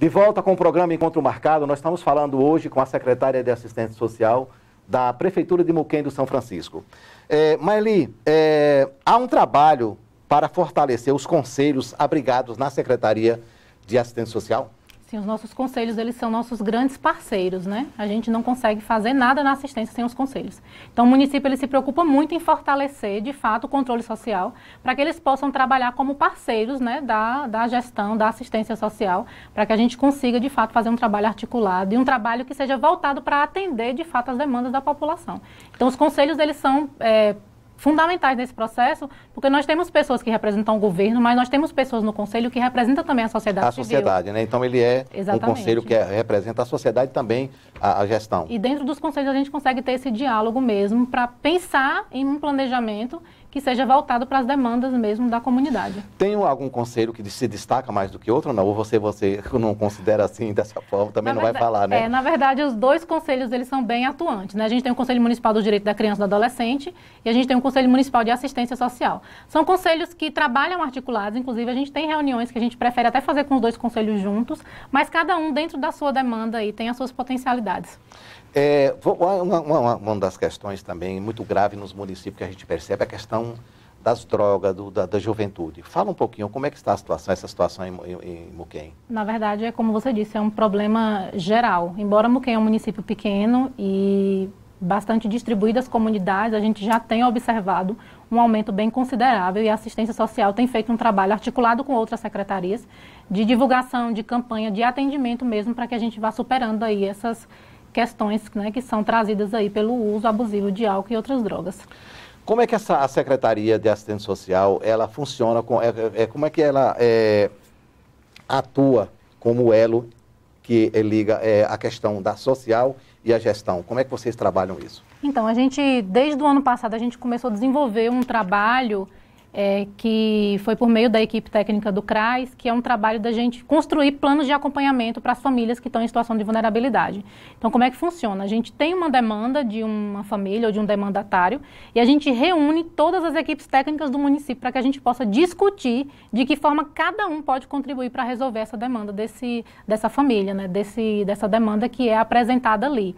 De volta com o programa Encontro Marcado, nós estamos falando hoje com a secretária de Assistência Social da Prefeitura de Muquém do São Francisco. É, Maeli, é, há um trabalho para fortalecer os conselhos abrigados na Secretaria de Assistência Social? Sim, os nossos conselhos, eles são nossos grandes parceiros, né? A gente não consegue fazer nada na assistência sem os conselhos. Então, o município, ele se preocupa muito em fortalecer, de fato, o controle social, para que eles possam trabalhar como parceiros, né, da, da gestão, da assistência social, para que a gente consiga, de fato, fazer um trabalho articulado e um trabalho que seja voltado para atender, de fato, as demandas da população. Então, os conselhos, eles são é, fundamentais nesse processo, porque nós temos pessoas que representam o governo, mas nós temos pessoas no conselho que representam também a sociedade a civil. sociedade, né? Então ele é Exatamente. um conselho que é, representa a sociedade também, a, a, gestão. E dentro dos conselhos a gente consegue ter esse diálogo mesmo para pensar em um planejamento que seja voltado para as demandas mesmo da comunidade. Tem algum conselho que se destaca mais do que outro, não? Ou você, você não considera assim dessa forma, também na não verdade, vai falar, né? É, na verdade, os dois conselhos eles são bem atuantes. Né? A gente tem o Conselho Municipal do Direito da Criança e do Adolescente e a gente tem o Conselho Municipal de Assistência Social. São conselhos que trabalham articulados, inclusive a gente tem reuniões que a gente prefere até fazer com os dois conselhos juntos, mas cada um dentro da sua demanda e tem as suas potencialidades. É, uma, uma, uma, das questões também muito grave nos municípios que a gente percebe é a questão das drogas, do, da, da, juventude. Fala um pouquinho como é que está a situação, essa situação em, em, em Muquém. Na verdade, é como você disse, é um problema geral. Embora Muquém é um município pequeno e bastante distribuídas comunidades, a gente já tem observado um aumento bem considerável e a assistência social tem feito um trabalho articulado com outras secretarias de divulgação, de campanha, de atendimento mesmo para que a gente vá superando aí essas questões né, que são trazidas aí pelo uso abusivo de álcool e outras drogas. Como é que essa, a Secretaria de Assistência Social, ela funciona, com, é, é como é que ela é, atua como elo que liga é, a questão da social e a gestão? Como é que vocês trabalham isso? Então, a gente, desde o ano passado, a gente começou a desenvolver um trabalho é, que foi por meio da equipe técnica do CRAS, que é um trabalho da gente construir planos de acompanhamento para as famílias que estão em situação de vulnerabilidade. Então, como é que funciona? A gente tem uma demanda de uma família ou de um demandatário e a gente reúne todas as equipes técnicas do município para que a gente possa discutir de que forma cada um pode contribuir para resolver essa demanda desse, dessa família, né? desse, dessa demanda que é apresentada ali.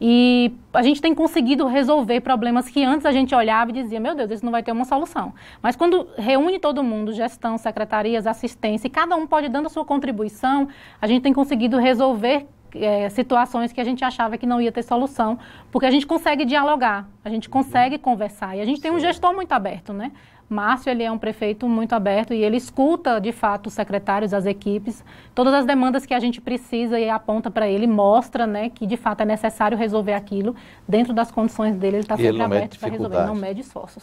E a gente tem conseguido resolver problemas que antes a gente olhava e dizia, meu Deus, isso não vai ter uma solução. Mas quando reúne todo mundo, gestão, secretarias, assistência, e cada um pode dando a sua contribuição, a gente tem conseguido resolver é, situações que a gente achava que não ia ter solução, porque a gente consegue dialogar, a gente uhum. consegue conversar e a gente tem um gestor muito aberto, né? Márcio ele é um prefeito muito aberto e ele escuta de fato os secretários, as equipes, todas as demandas que a gente precisa e aponta para ele, mostra né, que de fato é necessário resolver aquilo dentro das condições dele, ele está sempre ele aberto para resolver, não mede esforços.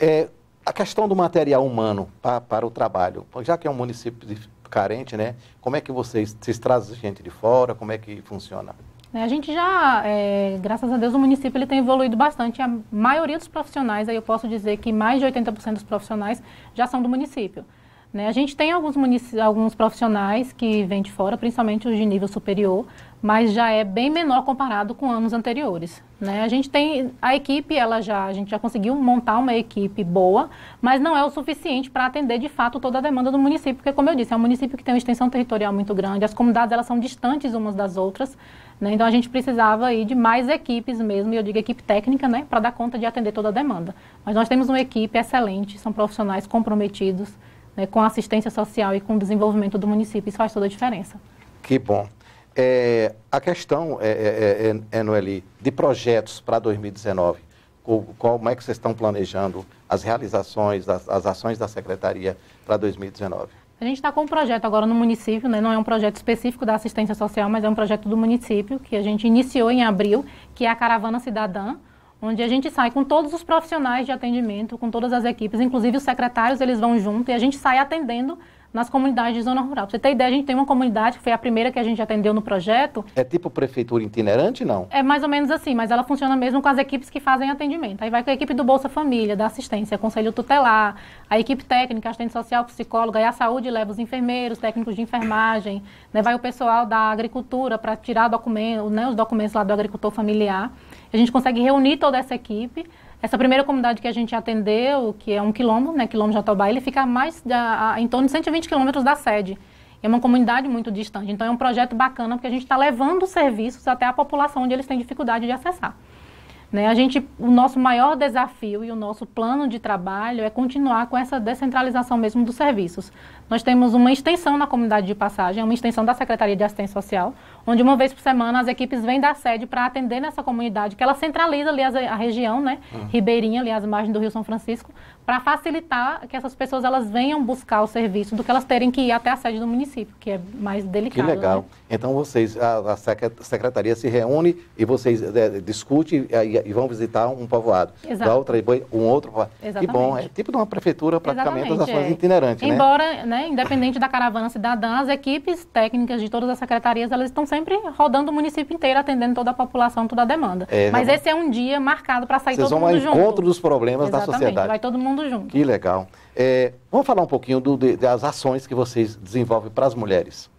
É, a questão do material humano para, para o trabalho, já que é um município carente, né, como é que vocês, vocês trazem gente de fora, como é que funciona? Né? A gente já, é, graças a Deus, o município ele tem evoluído bastante. A maioria dos profissionais, aí eu posso dizer que mais de 80% dos profissionais já são do município. Né? A gente tem alguns, alguns profissionais que vêm de fora, principalmente os de nível superior, mas já é bem menor comparado com anos anteriores. Né? A gente tem a equipe, ela já a gente já conseguiu montar uma equipe boa, mas não é o suficiente para atender de fato toda a demanda do município, porque como eu disse, é um município que tem uma extensão territorial muito grande, as comunidades elas são distantes umas das outras, né? então a gente precisava aí de mais equipes mesmo, e eu digo equipe técnica, né, para dar conta de atender toda a demanda. Mas nós temos uma equipe excelente, são profissionais comprometidos né, com a assistência social e com o desenvolvimento do município. Isso faz toda a diferença. Que bom. É, a questão, é, é, é, Noeli, de projetos para 2019, como é que vocês estão planejando as realizações, as, as ações da Secretaria para 2019? A gente está com um projeto agora no município, né? não é um projeto específico da assistência social, mas é um projeto do município, que a gente iniciou em abril, que é a Caravana Cidadã, onde a gente sai com todos os profissionais de atendimento, com todas as equipes, inclusive os secretários, eles vão junto e a gente sai atendendo nas comunidades de zona rural. Pra você ter ideia, a gente tem uma comunidade que foi a primeira que a gente atendeu no projeto. É tipo prefeitura itinerante, não? É mais ou menos assim, mas ela funciona mesmo com as equipes que fazem atendimento. Aí vai com a equipe do Bolsa Família, da assistência, conselho tutelar, a equipe técnica, assistente social, psicóloga e a saúde leva os enfermeiros, técnicos de enfermagem, né? vai o pessoal da agricultura para tirar documento, né? os documentos lá do agricultor familiar. A gente consegue reunir toda essa equipe essa primeira comunidade que a gente atendeu, que é um quilombo, né, quilombo Jatobá, ele fica mais a, a, em torno de 120 quilômetros da sede. É uma comunidade muito distante. Então é um projeto bacana porque a gente está levando serviços até a população onde eles têm dificuldade de acessar. Né? A gente, o nosso maior desafio e o nosso plano de trabalho é continuar com essa descentralização mesmo dos serviços. Nós temos uma extensão na comunidade de passagem, uma extensão da Secretaria de Assistência Social, onde uma vez por semana as equipes vêm da sede para atender nessa comunidade, que ela centraliza ali a, região, né? Uhum. Ribeirinha, ali as margens do Rio São Francisco, para facilitar que essas pessoas elas venham buscar o serviço do que elas terem que ir até a sede do município, que é mais delicado. Que legal. Né? Então vocês, a, a, secretaria se reúne e vocês é, discutem e vão visitar um povoado. Exato. Da outra um outro povoado. Exatamente. Que bom, é tipo de uma prefeitura praticamente das as ações é. itinerantes, né? Embora, né? né, independente da caravana cidadã, as equipes técnicas de todas as secretarias, elas estão sempre rodando o município inteiro, atendendo toda a população, toda a demanda. É, Mas esse é um dia marcado para sair Vocês todo mundo junto. Vocês vão ao encontro dos problemas Exatamente, da sociedade. vai todo mundo junto. Que legal. É, vamos falar um pouquinho do, de, das ações que vocês desenvolvem para as mulheres.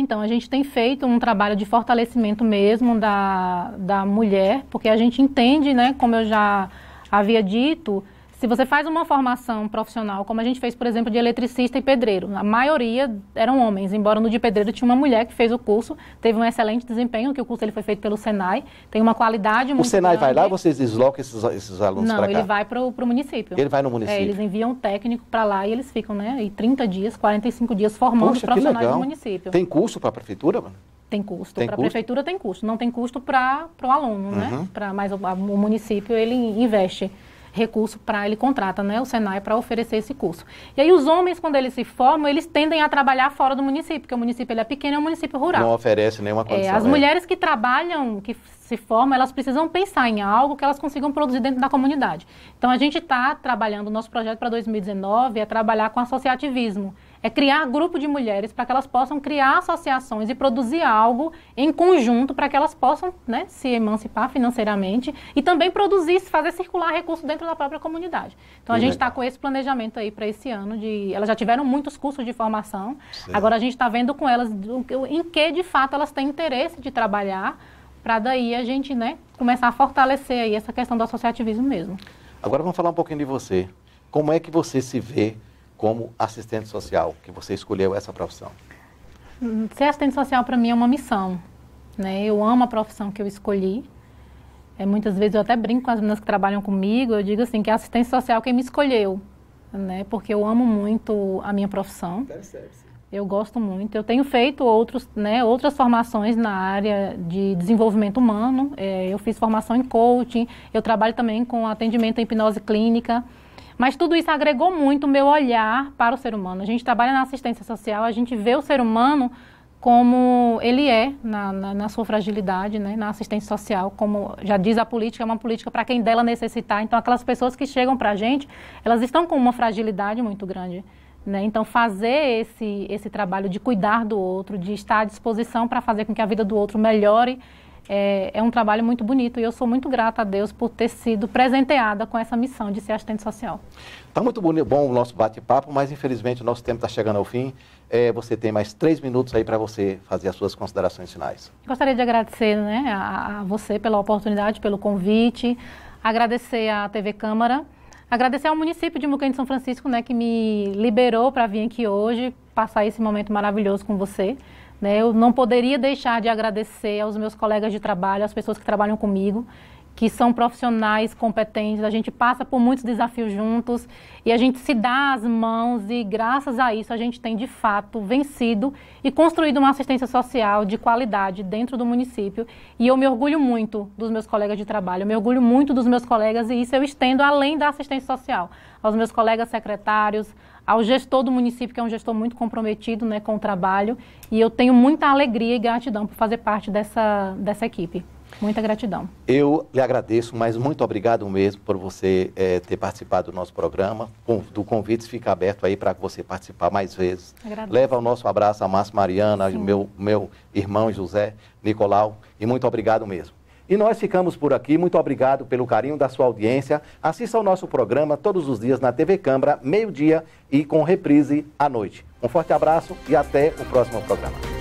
Então, a gente tem feito um trabalho de fortalecimento mesmo da, da mulher, porque a gente entende, né, como eu já havia dito, se você faz uma formação profissional, como a gente fez, por exemplo, de eletricista e pedreiro, a maioria eram homens, embora no de pedreiro tinha uma mulher que fez o curso, teve um excelente desempenho, que o curso ele foi feito pelo Senai, tem uma qualidade muito O Senai grande. vai lá vocês deslocam esses, esses alunos para cá? Não, ele vai para o município. Ele vai no é, município? É, eles enviam um técnico para lá e eles ficam, né, e 30 dias, 45 dias formando Poxa, profissionais do município. Tem curso para a prefeitura, mano? Tem custo. Para a prefeitura tem custo. Não tem custo para né? uhum. o aluno, uhum. né? Pra, mas o, o município, ele investe recurso para ele contrata, né, o Senai para oferecer esse curso. E aí os homens quando eles se formam, eles tendem a trabalhar fora do município, porque o município ele é pequeno, é um município rural. Não oferece nenhuma é, condição. É, as né? mulheres que trabalham, que se formam, elas precisam pensar em algo que elas consigam produzir dentro da comunidade. Então a gente está trabalhando o nosso projeto para 2019 é trabalhar com associativismo é criar grupo de mulheres para que elas possam criar associações e produzir algo em conjunto para que elas possam né, se emancipar financeiramente e também produzir, fazer circular recursos dentro da própria comunidade. Então a gente está né? com esse planejamento aí para esse ano. De, elas já tiveram muitos cursos de formação, agora a gente está vendo com elas em que de fato elas têm interesse de trabalhar para daí a gente né, começar a fortalecer aí essa questão do associativismo mesmo. Agora vamos falar um pouquinho de você. Como é que você se vê como assistente social, que você escolheu essa profissão? Hum, ser assistente social para mim é uma missão. Né? Eu amo a profissão que eu escolhi. É, muitas vezes eu até brinco com as meninas que trabalham comigo, eu digo assim, que é assistente social quem me escolheu, né? Porque eu amo muito a minha profissão. Eu gosto muito. Eu tenho feito outros, né, outras formações na área de desenvolvimento humano. É, eu fiz formação em coaching. Eu trabalho também com atendimento em hipnose clínica. Mas tudo isso agregou muito o meu olhar para o ser humano. A gente trabalha na assistência social, a gente vê o ser humano como ele é na, na, na sua fragilidade, né? na assistência social, como já diz a política, é uma política para quem dela necessitar. Então, aquelas pessoas que chegam para a gente, elas estão com uma fragilidade muito grande. Né? Então, fazer esse, esse trabalho de cuidar do outro, de estar à disposição para fazer com que a vida do outro melhore é, é um trabalho muito bonito e eu sou muito grata a Deus por ter sido presenteada com essa missão de ser assistente social. Está muito bonito, bom o nosso bate-papo, mas infelizmente o nosso tempo está chegando ao fim. É, você tem mais três minutos aí para você fazer as suas considerações finais. Gostaria de agradecer né, a, a você pela oportunidade, pelo convite, agradecer à TV Câmara, agradecer ao município de Mucém de São Francisco né, que me liberou para vir aqui hoje, passar esse momento maravilhoso com você. Né? Eu não poderia deixar de agradecer aos meus colegas de trabalho, às pessoas que trabalham comigo, que são profissionais competentes, a gente passa por muitos desafios juntos e a gente se dá as mãos e graças a isso a gente tem de fato vencido e construído uma assistência social de qualidade dentro do município e eu me orgulho muito dos meus colegas de trabalho, eu me orgulho muito dos meus colegas e isso eu estendo além da assistência social, aos meus colegas secretários, ao gestor do município, que é um gestor muito comprometido né, com o trabalho, e eu tenho muita alegria e gratidão por fazer parte dessa, dessa equipe. Muita gratidão. Eu lhe agradeço, mas muito obrigado mesmo por você é, ter participado do nosso programa. Do convite fica aberto aí para você participar mais vezes. Agradeço. Leva o nosso abraço a Márcia Mariana, meu, meu irmão José Nicolau, e muito obrigado mesmo. E nós ficamos por aqui. Muito obrigado pelo carinho da sua audiência. Assista ao nosso programa todos os dias na TV Câmara, meio-dia e com reprise à noite. Um forte abraço e até o próximo programa.